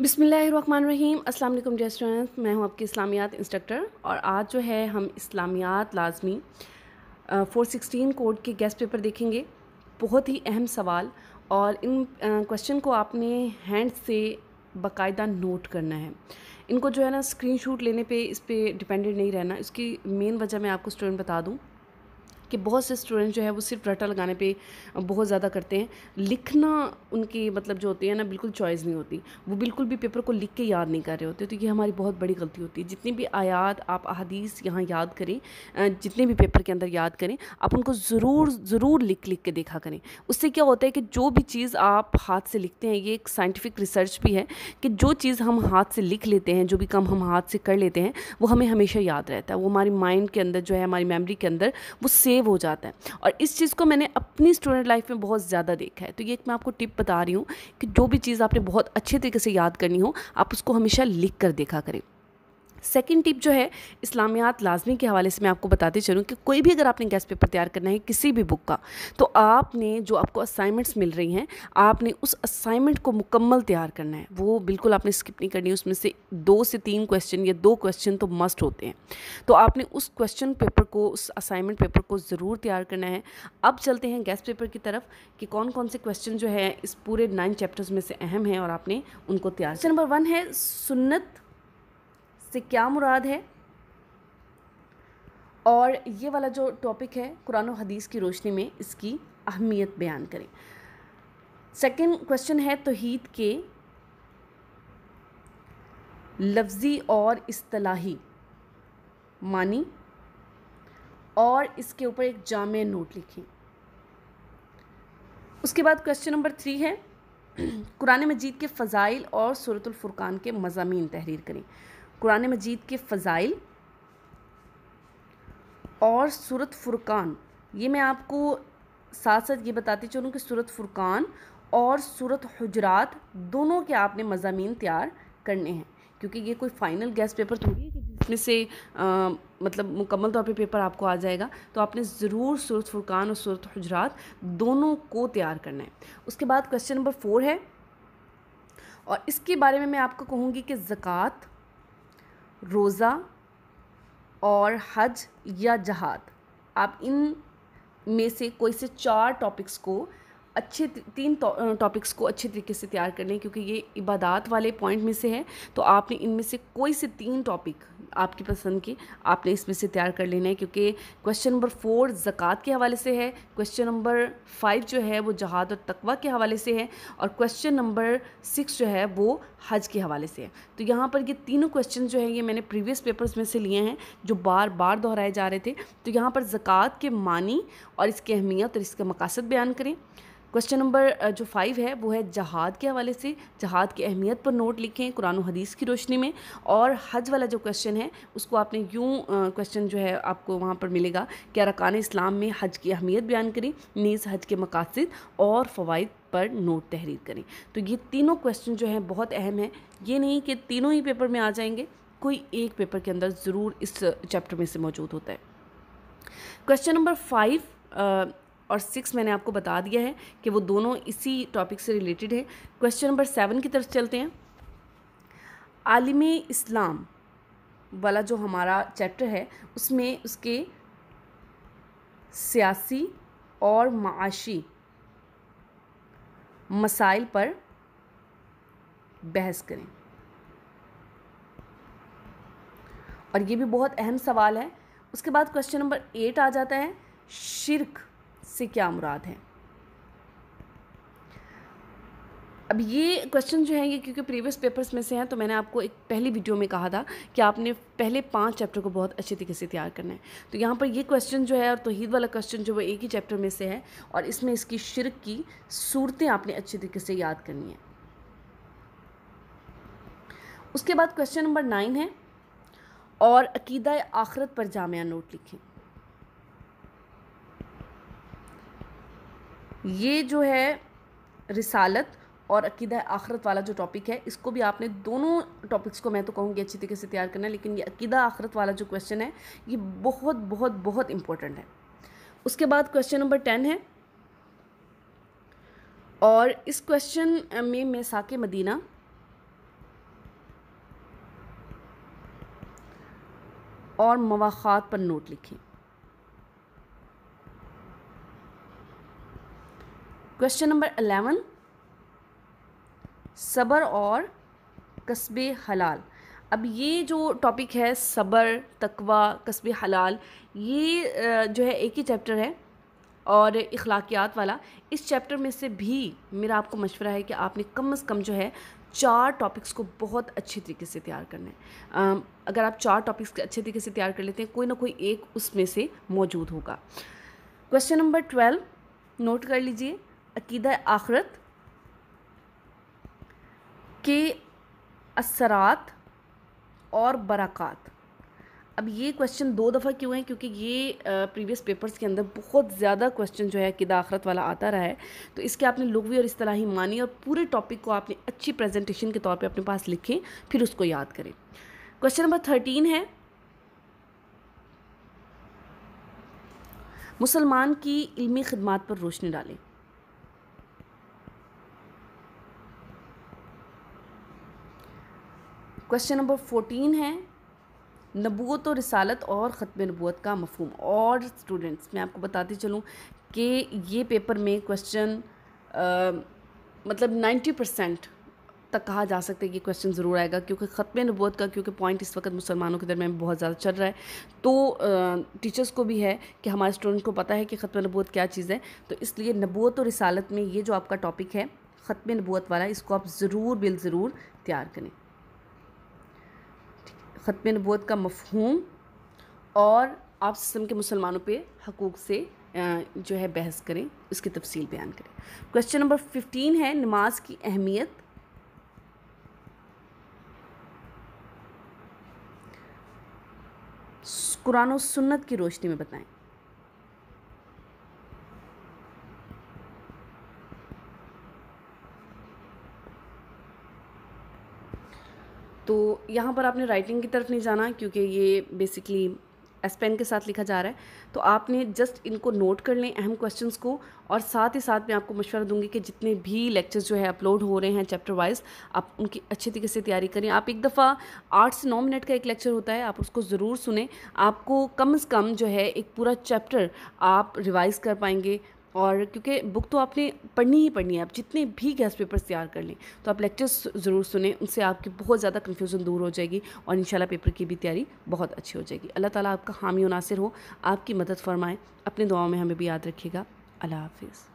बिसमीम अल्लाम जय स्टूडेंट मैं हूं आपकी इस्लामियात इंस्ट्रक्टर और आज जो है हम इस्लामियात लाजमी फ़ोर सिक्सटीन कोड के गेस्ट पेपर देखेंगे बहुत ही अहम सवाल और इन क्वेश्चन को आपने हैंड से बाकायदा नोट करना है इनको जो है ना स्क्रीनशॉट लेने पे इस पर डिपेंडेंट नहीं रहना इसकी मेन वजह मैं आपको स्टूडेंट बता दूँ कि बहुत से स्टूडेंट जो है वो सिर्फ रटा लगाने पे बहुत ज़्यादा करते हैं लिखना उनकी मतलब जो होती है ना बिल्कुल चॉइस नहीं होती वो बिल्कुल भी पेपर को लिख के याद नहीं कर रहे होते तो ये हमारी बहुत बड़ी गलती होती है जितनी भी आयात आप अहदीस यहाँ याद करें जितने भी पेपर के अंदर याद करें आप उनको ज़रूर ज़रूर लिख लिख के देखा करें उससे क्या होता है कि जो भी चीज़ आप हाथ से लिखते हैं ये एक साइंटिफिक रिसर्च भी है कि जो चीज़ हम हाथ से लिख लेते हैं जो भी काम हम हाथ से कर लेते हैं वो हमें हमेशा याद रहता है वो हमारे माइंड के अंदर जो है हमारी मेमरी के अंदर वो सेव सेव हो जाता है और इस चीज़ को मैंने अपनी स्टूडेंट लाइफ में बहुत ज़्यादा देखा है तो ये एक मैं आपको टिप बता रही हूँ कि जो भी चीज़ आपने बहुत अच्छे तरीके से याद करनी हो आप उसको हमेशा लिख कर देखा करें सेकेंड टिप जो है इस्लामियात लाजमी के हवाले से मैं आपको बताते चलूँ कि कोई भी अगर आपने गैस पेपर तैयार करना है किसी भी बुक का तो आपने जो आपको असाइनमेंट्स मिल रही हैं आपने उस असाइनमेंट को मुकम्मल तैयार करना है वो बिल्कुल आपने स्किप नहीं करनी उसमें से दो से तीन क्वेश्चन या दो क्वेश्चन तो मस्ट होते हैं तो आपने उस क्वेश्चन पेपर को उस असाइनमेंट पेपर को ज़रूर तैयार करना है अब चलते हैं गैस पेपर की तरफ कि कौन कौन से क्वेश्चन जो है इस पूरे नाइन चैप्टर्स में से अहम हैं और आपने उनको तैयार नंबर वन है सुन्नत से क्या मुराद है और ये वाला जो टॉपिक है कुरान हदीस की रोशनी में इसकी अहमियत बयान करें सेकंड क्वेश्चन है तोहीद के लफ्ज़ी और इस्तलाही मानी और इसके ऊपर एक जाम नोट लिखें उसके बाद क्वेश्चन नंबर थ्री है कुरान मजीद के फ़ज़ाइल और फुरकान के मजामी तहरीर करें कुरान मजीद के फ़ज़ाइल और सूरत फ़ुरकान ये मैं आपको साथ साथ ये बताती चलूँ कि सूरत फ़ुरकान और सूरत हजरात दोनों के आपने मजामी तैयार करने हैं क्योंकि ये कोई फ़ाइनल गैस पेपर थोड़ी है कि जिसमें से आ, मतलब मुकम्मल तौर पे पेपर आपको आ जाएगा तो आपने ज़रूर सूरत फ़ुरकान और सूरत हजरात दोनों को तैयार करना है उसके बाद क्वेश्चन नंबर फोर है और इसके बारे में मैं आपको कहूँगी कि ज़क़़़़़़़़़़़़़़़़़़़़़़़़़़़़़़़़़़़़़़़़़़़़़़़़़़़़़़़़़़़़़़़़़़़़़़़़़़़़़़़़़़़़़़़़़़़़़़़़़़़़़़़़़़़़़़़़़़़़़़़़़़़़़़़़़़़़़़़़़़़़़़़़़़़़़़़़़़़़़़़़़़़़़़़़़़़़़़़़़़़़़़़़़़़़़़़़़़़़़़़़़़़़़़़़़़़़़़़़़़़़़़़़़़़़़़़़़़़़़़़़़़़़़़़़़़़़़़़़़़़़़़़़़़़़़़़़़़़़़़़़़़़़़़़़़़़़़़़़़़़़़़़़़़़़़़़़़़़़़़़़़़़़़़़़़़़़़़़़ रोज़ा और हज या जहाद आप इन में से कोई से चार टॉपिक्स को अच्छे तीन टॉपिक्स तो, को अच्छे तरीके से तैयार कर लें क्योंकि ये इबादत वाले पॉइंट में से है तो आपने इनमें से कोई से तीन टॉपिक आपकी पसंद के आपने इसमें से तैयार कर लेना है क्योंकि क्वेश्चन नंबर फोर ज़क़़त के हवाले से है क्वेश्चन नंबर फाइव जो है वो जहाद और तकवा के हवाले से है और क्वेश्चन नंबर सिक्स जो है वो हज के हवाले से है तो यहाँ पर ये तीनों क्वेश्चन जो है ये मैंने प्रीवियस पेपर्स में से लिए हैं जो बार बार दोहराए जा रहे थे तो यहाँ पर ज़क़़त के मानी और इसकी अहमियत और इसका मकासद बयान करें क्वेश्चन नंबर uh, जो फाइव है वो है जहाद के हवाले से जहाद की अहमियत पर नोट लिखें कुरान हदीस की रोशनी में और हज वाला जो क्वेश्चन है उसको आपने यूँ क्वेश्चन uh, जो है आपको वहाँ पर मिलेगा कि अरकान इस्लाम में हज की अहमियत बयान करें नीज़ हज के मकासद और फ़वाद पर नोट तहरीर करें तो ये तीनों क्वेश्चन जो हैं बहुत अहम हैं ये नहीं कि तीनों ही पेपर में आ जाएंगे कोई एक पेपर के अंदर ज़रूर इस चैप्टर में से मौजूद होता है क्वेश्चन नंबर फाइव और सिक्स मैंने आपको बता दिया है कि वो दोनों इसी टॉपिक से रिलेटेड है क्वेश्चन नंबर सेवन की तरफ चलते हैं आलिम इस्लाम वाला जो हमारा चैप्टर है उसमें उसके सियासी और माशी मसाइल पर बहस करें और ये भी बहुत अहम सवाल है उसके बाद क्वेश्चन नंबर एट आ जाता है शिरक से क्या मुराद है अब ये क्वेश्चन जो है ये क्योंकि प्रीवियस पेपर्स में से हैं तो मैंने आपको एक पहली वीडियो में कहा था कि आपने पहले पांच चैप्टर को बहुत अच्छे तरीके से तैयार करना है तो यहाँ पर ये क्वेश्चन जो है और तोहीद वाला क्वेश्चन जो वो एक ही चैप्टर में से है और इसमें इसकी शिरक की सूरतें आपने अच्छे तरीके से याद करनी है उसके बाद क्वेश्चन नंबर नाइन है और अकीदा आखरत पर जामिया नोट लिखें ये जो है रिसालत और अकीदा आखरत वाला जो टॉपिक है इसको भी आपने दोनों टॉपिक्स को मैं तो कहूँगी अच्छी तरीके से तैयार करना लेकिन ये अकीदा आखरत वाला जो क्वेश्चन है ये बहुत बहुत बहुत इम्पोर्टेंट है उसके बाद क्वेश्चन नंबर टेन है और इस क्वेश्चन में मैं साके मदीना और मवाखात पर नोट लिखें क्वेश्चन नंबर अलेवन सबर और कस्बे हलाल अब ये जो टॉपिक है सबर तकवा कस्बे हलाल ये जो है एक ही चैप्टर है और इखलाकियात वाला इस चैप्टर में से भी मेरा आपको मशवरा है कि आपने कम अज़ कम जो है चार टॉपिक्स को बहुत अच्छे तरीके से तैयार करना है अगर आप चार टॉपिक्स अच्छे तरीके से तैयार कर लेते हैं कोई ना कोई एक उसमें से मौजूद होगा क्वेश्चन नंबर ट्वेल्व नोट कर लीजिए अकीद आखरत के असरात और बरक़ात अब ये क्वेश्चन दो दफ़ा क्यों है क्योंकि ये प्रीवियस पेपर्स के अंदर बहुत ज़्यादा क्वेश्चन जो है किदा आखरत वाला आता रहा है तो इसके आपने लोगवी और ही मानी और पूरे टॉपिक को आपने अच्छी प्रेजेंटेशन के तौर पे अपने पास लिखें फिर उसको याद करें क्वेश्चन नंबर थर्टीन है मुसलमान की इल्मी खदमात पर रोशनी डालें क्वेश्चन नंबर फोर्टीन है नबूत और रिसालत और ख़त्म नबूत का मफहम और स्टूडेंट्स मैं आपको बताती चलूँ कि ये पेपर में क्वेश्चन मतलब नाइन्टी परसेंट तक कहा जा सकता है कि क्वेश्चन ज़रूर आएगा क्योंकि ख़त्म नबूत का क्योंकि पॉइंट इस वक्त मुसलमानों के दरमियान बहुत ज़्यादा चल रहा है तो टीचर्स को भी है कि हमारे स्टूडेंट को पता है कि ख़त्म नबूत क्या चीज़ है तो इसलिए नबूत और रिसालत में ये जो आपका टॉपिक है ख़त्म नबूत वाला इसको आप ज़रूर बिल ज़रूर तैयार करें ख़त्म नबूत का मफहूम और आप सिस्टम के मुसलमानों पे हकूक़ से जो है बहस करें उसकी तफसील बयान करें क्वेश्चन नंबर फिफ्टीन है नमाज की अहमियत कुरान सुन्नत की रोशनी में बताएं तो यहाँ पर आपने राइटिंग की तरफ नहीं जाना क्योंकि ये बेसिकली एसपेन के साथ लिखा जा रहा है तो आपने जस्ट इनको नोट कर लें अहम क्वेश्चंस को और साथ ही साथ मैं आपको मशवरा दूंगी कि जितने भी लेक्चर्स जो है अपलोड हो रहे हैं चैप्टर वाइज आप उनकी अच्छे तरीके से तैयारी करें आप एक दफ़ा आठ से नौ मिनट का एक लेक्चर होता है आप उसको ज़रूर सुने आपको कम अज़ कम जो है एक पूरा चैप्टर आप रिवाइज़ कर पाएंगे और क्योंकि बुक तो आपने पढ़नी ही पढ़नी है आप जितने भी गैस पेपर्स तैयार कर लें तो आप लेक्चर्स ज़रूर सुने उनसे आपकी बहुत ज़्यादा कन्फ्यूज़न दूर हो जाएगी और इन पेपर की भी तैयारी बहुत अच्छी हो जाएगी अल्लाह ताला आपका हामी नासिर हो आपकी मदद फरमाएँ अपने दुआओं में हमें भी याद रखिएगा अल्लाह हाफिज़